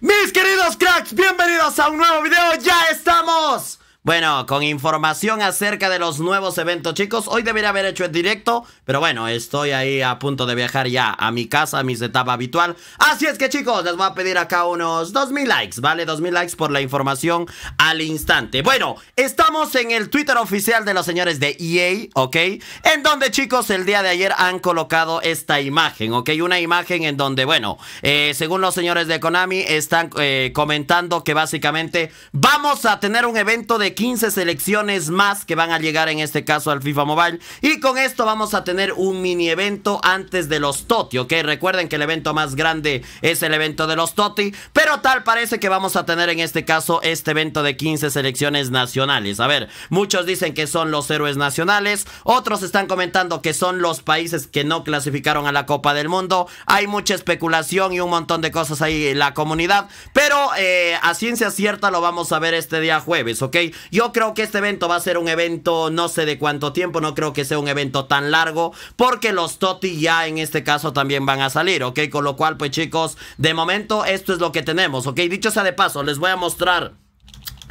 Mis queridos cracks, bienvenidos a un nuevo video. Ya estamos bueno, con información acerca de los nuevos eventos, chicos. Hoy debería haber hecho el directo, pero bueno, estoy ahí a punto de viajar ya a mi casa, a mi setup habitual. Así es que, chicos, les voy a pedir acá unos 2000 likes, ¿vale? 2000 likes por la información al instante. Bueno, estamos en el Twitter oficial de los señores de EA, ¿ok? En donde, chicos, el día de ayer han colocado esta imagen, ¿ok? Una imagen en donde, bueno, eh, según los señores de Konami, están eh, comentando que básicamente vamos a tener un evento de 15 selecciones más que van a llegar en este caso al FIFA Mobile. Y con esto vamos a tener un mini evento antes de los Toti, ¿ok? Recuerden que el evento más grande es el evento de los Toti, pero tal parece que vamos a tener en este caso este evento de 15 selecciones nacionales. A ver, muchos dicen que son los héroes nacionales, otros están comentando que son los países que no clasificaron a la Copa del Mundo. Hay mucha especulación y un montón de cosas ahí en la comunidad, pero eh, a ciencia cierta lo vamos a ver este día jueves, ¿ok? Yo creo que este evento va a ser un evento, no sé de cuánto tiempo, no creo que sea un evento tan largo, porque los Toti ya en este caso también van a salir, ¿ok? Con lo cual, pues chicos, de momento esto es lo que tenemos, ¿ok? Dicho sea de paso, les voy a mostrar...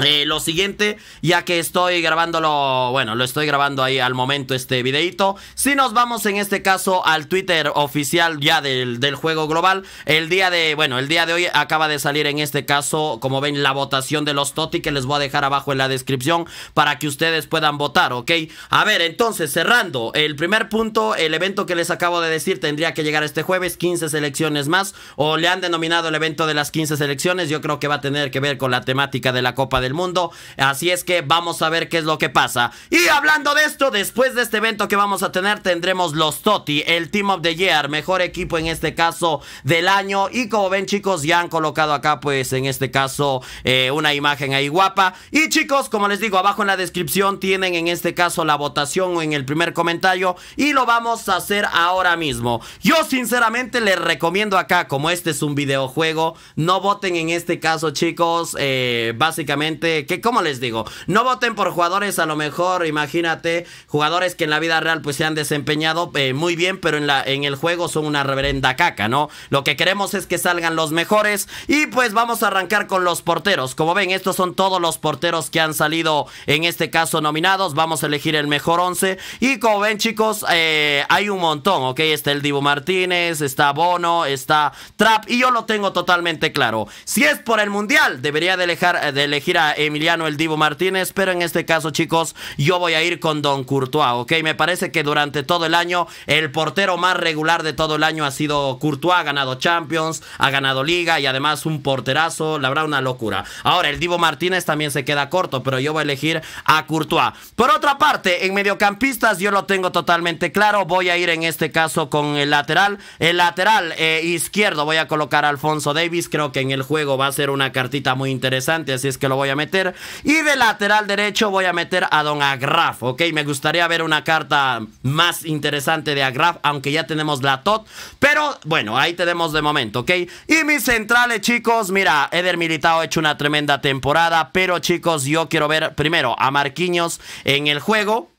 Eh, lo siguiente, ya que estoy grabándolo, bueno, lo estoy grabando ahí al momento este videito. Si nos vamos en este caso al Twitter oficial ya del, del, juego global, el día de, bueno, el día de hoy acaba de salir en este caso, como ven, la votación de los Toti que les voy a dejar abajo en la descripción para que ustedes puedan votar, ¿ok? A ver, entonces, cerrando, el primer punto, el evento que les acabo de decir tendría que llegar este jueves, 15 selecciones más, o le han denominado el evento de las 15 selecciones, yo creo que va a tener que ver con la temática de la Copa del mundo. Así es que vamos a ver qué es lo que pasa. Y hablando de esto, después de este evento que vamos a tener, tendremos los Toti, el Team of the Year, mejor equipo en este caso del año. Y como ven, chicos, ya han colocado acá, pues en este caso, eh, una imagen ahí guapa. Y chicos, como les digo, abajo en la descripción tienen en este caso la votación o en el primer comentario. Y lo vamos a hacer ahora mismo. Yo, sinceramente, les recomiendo acá, como este es un videojuego, no voten en este caso, chicos. Eh, básicamente que como les digo, no voten por jugadores a lo mejor, imagínate, jugadores que en la vida real pues se han desempeñado eh, muy bien, pero en, la, en el juego son una reverenda caca, ¿no? Lo que queremos es que salgan los mejores y pues vamos a arrancar con los porteros. Como ven, estos son todos los porteros que han salido en este caso nominados. Vamos a elegir el mejor 11 y como ven chicos, eh, hay un montón, ¿ok? Está el Dibu Martínez, está Bono, está Trap y yo lo tengo totalmente claro. Si es por el Mundial, debería de, de elegir a Emiliano el Divo Martínez, pero en este caso, chicos, yo voy a ir con Don Courtois, ¿ok? Me parece que durante todo el año, el portero más regular de todo el año ha sido Courtois, ha ganado Champions, ha ganado Liga y además un porterazo, la verdad, una locura. Ahora, el Divo Martínez también se queda corto, pero yo voy a elegir a Courtois. Por otra parte, en mediocampistas yo lo tengo totalmente claro, voy a ir en este caso con el lateral, el lateral eh, izquierdo voy a colocar a Alfonso Davis, creo que en el juego va a ser una cartita muy interesante, así es que lo voy a a meter. Y de lateral derecho voy a meter a Don Agraf, ¿ok? Me gustaría ver una carta más interesante de Agraf, aunque ya tenemos la TOT. Pero bueno, ahí tenemos de momento, ¿ok? Y mis centrales, chicos, mira, Eder Militao ha hecho una tremenda temporada. Pero chicos, yo quiero ver primero a Marquinhos en el juego.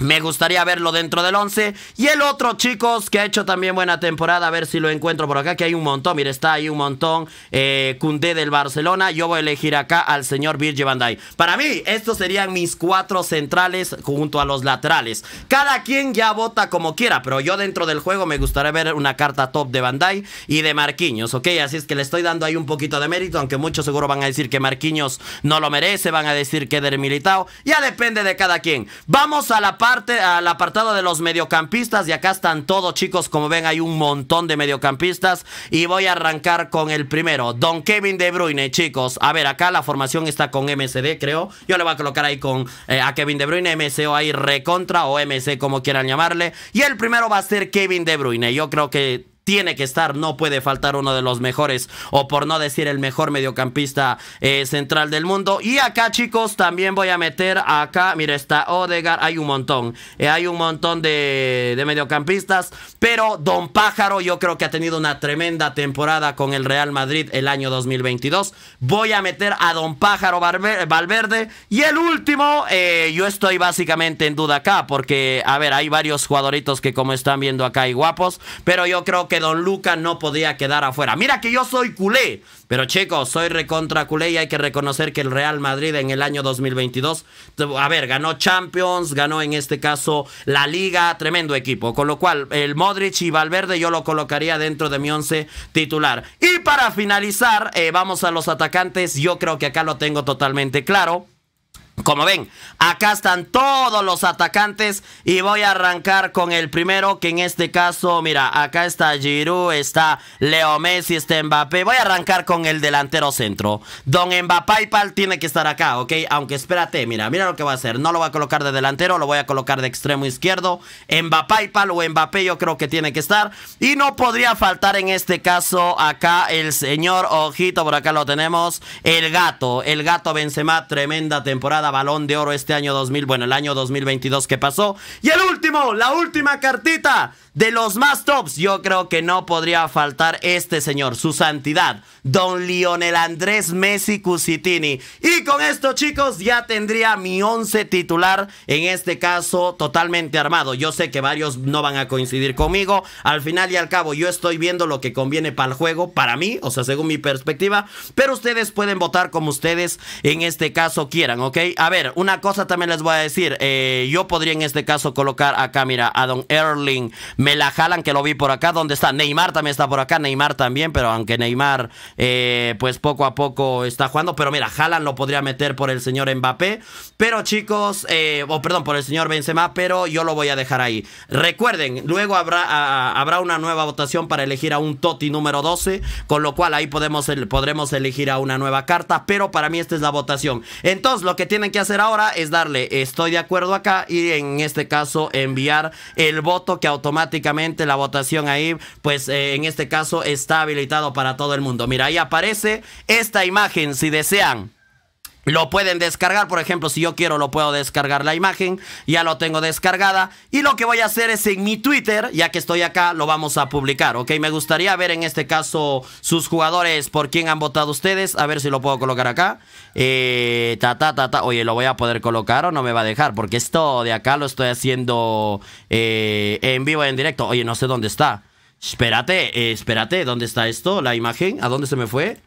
Me gustaría verlo dentro del 11. Y el otro, chicos, que ha hecho también buena temporada. A ver si lo encuentro por acá, que hay un montón. Mire, está ahí un montón. Eh, Cundé del Barcelona. Yo voy a elegir acá al señor Virgil Bandai Para mí, estos serían mis cuatro centrales junto a los laterales. Cada quien ya vota como quiera, pero yo dentro del juego me gustaría ver una carta top de Bandai y de Marquinhos, ¿ok? Así es que le estoy dando ahí un poquito de mérito, aunque muchos seguro van a decir que Marquinhos no lo merece, van a decir que del Militao. Ya depende de cada quien. Vamos a la parte parte, al apartado de los mediocampistas, y acá están todos, chicos, como ven, hay un montón de mediocampistas, y voy a arrancar con el primero, Don Kevin De Bruyne, chicos. A ver, acá la formación está con MCD, creo. Yo le voy a colocar ahí con eh, a Kevin De Bruyne, MCO ahí recontra, o MC, como quieran llamarle. Y el primero va a ser Kevin De Bruyne. Yo creo que tiene que estar, no puede faltar uno de los mejores, o por no decir el mejor mediocampista eh, central del mundo. Y acá, chicos, también voy a meter acá, mira, está Odegar, hay un montón, eh, hay un montón de, mediocampistas, pero Don Pájaro yo creo que ha tenido una tremenda temporada con el Real Madrid el año 2022. Voy a meter a Don Pájaro Valverde. Y el último, eh, yo estoy básicamente en duda acá, porque, a ver, hay varios jugadoritos que como están viendo acá hay guapos, pero yo creo que Don Luca no podía quedar afuera. Mira que yo soy culé, pero chicos, soy recontra culé y hay que reconocer que el Real Madrid en el año 2022, a ver, ganó Champions, ganó en este caso la Liga, tremendo equipo. Con lo cual, el Modric y Valverde yo lo colocaría dentro de mi once titular. Y para finalizar, eh, vamos a los atacantes. Yo creo que acá lo tengo totalmente claro. Como ven, acá están todos los atacantes y voy a arrancar con el primero que en este caso, mira, acá está Giroud, está Leo Messi, está Mbappé. Voy a arrancar con el delantero centro. Don Mbappé tiene que estar acá, ¿ok? Aunque espérate, mira, mira lo que va a hacer. No lo voy a colocar de delantero, lo voy a colocar de extremo izquierdo. Mbappé o Mbappé yo creo que tiene que estar. Y no podría faltar en este caso acá el señor, ojito, por acá lo tenemos, el gato. El gato Benzema, tremenda temporada balón de oro este año 2000, bueno, el año 2022 que pasó. Y el último, la última cartita de los más tops, yo creo que no podría faltar este señor, su santidad, don Lionel Andrés Messi Cusitini. Y con esto, chicos, ya tendría mi once titular, en este caso totalmente armado. Yo sé que varios no van a coincidir conmigo. Al final y al cabo, yo estoy viendo lo que conviene para el juego, para mí, o sea, según mi perspectiva. Pero ustedes pueden votar como ustedes en este caso quieran, ¿ok? A ver, una cosa también les voy a decir. Eh, yo podría en este caso colocar acá, mira, a don Erling Messi me la jalan, que lo vi por acá. ¿Dónde está? Neymar también está por acá. Neymar también, pero aunque Neymar, eh, pues poco a poco está jugando. Pero mira, jalan lo podría meter por el señor Mbappé. Pero chicos, eh, o perdón, por el señor Benzema, pero yo lo voy a dejar ahí. Recuerden, luego habrá, habrá una nueva votación para elegir a un Toti número 12, con lo cual ahí podemos, podremos elegir a una nueva carta. Pero para mí esta es la votación. Entonces, lo que tienen que hacer ahora es darle estoy de acuerdo acá y en este caso enviar el voto que automáticamente automáticamente la votación ahí, pues eh, en este caso está habilitado para todo el mundo. Mira, ahí aparece esta imagen, si desean lo pueden descargar, por ejemplo, si yo quiero lo puedo descargar la imagen, ya lo tengo descargada y lo que voy a hacer es en mi Twitter, ya que estoy acá, lo vamos a publicar, ¿ok? Me gustaría ver en este caso sus jugadores, por quién han votado ustedes, a ver si lo puedo colocar acá. Eh, ta, ta, ta, ta, oye, ¿lo voy a poder colocar o no me va a dejar? Porque esto de acá lo estoy haciendo eh, en vivo, en directo. Oye, no sé dónde está. Espérate, eh, espérate, ¿dónde está esto? ¿La imagen? ¿A dónde se me fue?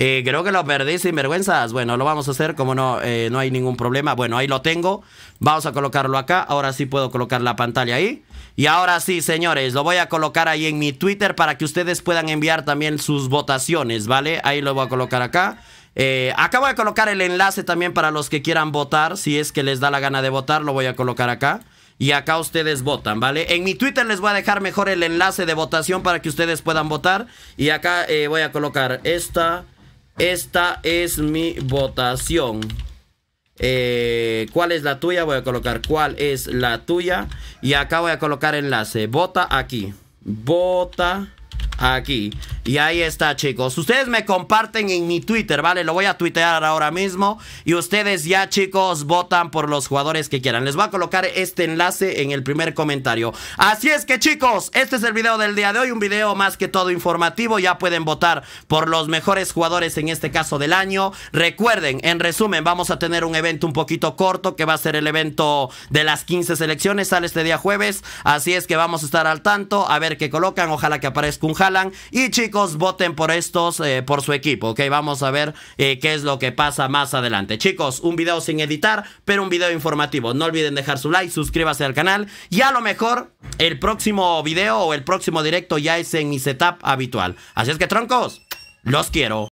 Eh, creo que lo perdí sin vergüenzas. Bueno, lo vamos a hacer como no, eh, no hay ningún problema. Bueno, ahí lo tengo. Vamos a colocarlo acá. Ahora sí puedo colocar la pantalla ahí. Y ahora sí, señores, lo voy a colocar ahí en mi Twitter para que ustedes puedan enviar también sus votaciones, ¿vale? Ahí lo voy a colocar acá. Eh, acá voy a colocar el enlace también para los que quieran votar. Si es que les da la gana de votar, lo voy a colocar acá. Y acá ustedes votan, ¿vale? En mi Twitter les voy a dejar mejor el enlace de votación para que ustedes puedan votar. Y acá voy a colocar esta... Esta es mi votación. Eh, ¿Cuál es la tuya? Voy a colocar cuál es la tuya. Y acá voy a colocar enlace. Vota aquí. Vota aquí. Y ahí está, chicos. Ustedes me comparten en mi Twitter, ¿vale? Lo voy a tuitear ahora mismo. Y ustedes ya, chicos, votan por los jugadores que quieran. Les voy a colocar este enlace en el primer comentario. Así es que, chicos, este es el video del día de hoy. Un video más que todo informativo. Ya pueden votar por los mejores jugadores en este caso del año. Recuerden, en resumen, vamos a tener un evento un poquito corto que va a ser el evento de las 15 selecciones. Sale este día jueves. Así es que vamos a estar al tanto a ver qué colocan. Ojalá que aparezca un hack y chicos, voten por estos, eh, por su equipo, ¿ok? Vamos a ver eh, qué es lo que pasa más adelante. Chicos, un video sin editar, pero un video informativo. No olviden dejar su like, suscríbase al canal y a lo mejor el próximo video o el próximo directo ya es en mi setup habitual. Así es que troncos, los quiero.